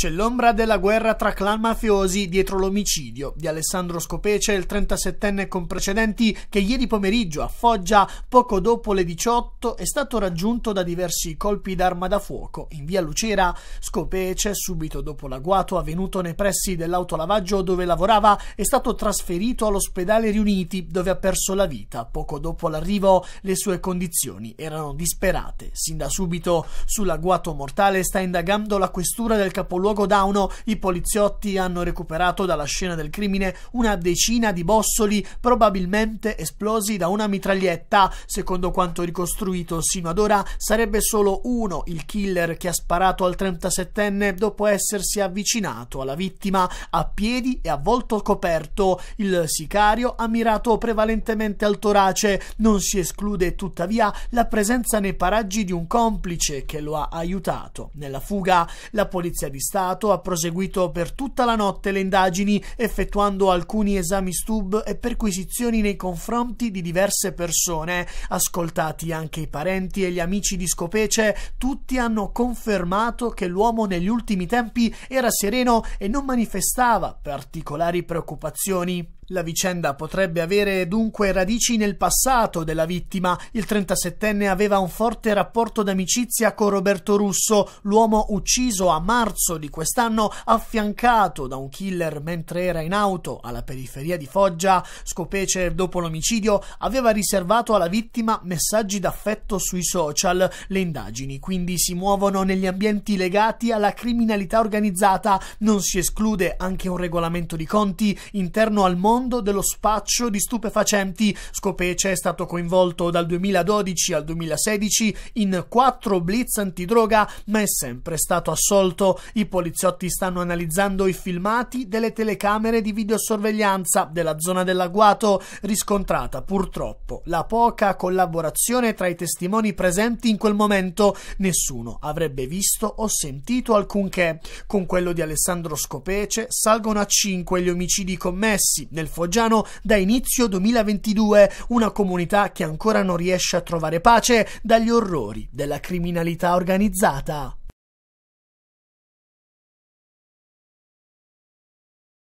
C'è l'ombra della guerra tra clan mafiosi dietro l'omicidio di Alessandro Scopece, il 37enne con precedenti, che ieri pomeriggio a Foggia, poco dopo le 18, è stato raggiunto da diversi colpi d'arma da fuoco. In via Lucera, Scopece, subito dopo l'agguato avvenuto nei pressi dell'autolavaggio dove lavorava, è stato trasferito all'ospedale Riuniti, dove ha perso la vita. Poco dopo l'arrivo, le sue condizioni erano disperate. Sin da subito, sull'agguato mortale sta indagando la questura del capoluogo da uno, i poliziotti hanno recuperato dalla scena del crimine una decina di bossoli probabilmente esplosi da una mitraglietta. Secondo quanto ricostruito sino ad ora sarebbe solo uno il killer che ha sparato al 37enne dopo essersi avvicinato alla vittima a piedi e a volto coperto. Il sicario ha mirato prevalentemente al torace. Non si esclude tuttavia la presenza nei paraggi di un complice che lo ha aiutato. Nella fuga la polizia di Stato Stato ha proseguito per tutta la notte le indagini, effettuando alcuni esami stub e perquisizioni nei confronti di diverse persone. Ascoltati anche i parenti e gli amici di Scopece, tutti hanno confermato che l'uomo negli ultimi tempi era sereno e non manifestava particolari preoccupazioni. La vicenda potrebbe avere dunque radici nel passato della vittima. Il 37enne aveva un forte rapporto d'amicizia con Roberto Russo, l'uomo ucciso a marzo di quest'anno affiancato da un killer mentre era in auto alla periferia di Foggia. Scopece, dopo l'omicidio, aveva riservato alla vittima messaggi d'affetto sui social. Le indagini quindi si muovono negli ambienti legati alla criminalità organizzata. Non si esclude anche un regolamento di conti interno al mondo mondo dello spaccio di stupefacenti. Scopece è stato coinvolto dal 2012 al 2016 in quattro blitz antidroga, ma è sempre stato assolto. I poliziotti stanno analizzando i filmati delle telecamere di videosorveglianza della zona dell'agguato, riscontrata purtroppo la poca collaborazione tra i testimoni presenti in quel momento. Nessuno avrebbe visto o sentito alcunché. Con quello di Alessandro Scopece salgono a 5 gli omicidi commessi nel foggiano da inizio 2022, una comunità che ancora non riesce a trovare pace dagli orrori della criminalità organizzata.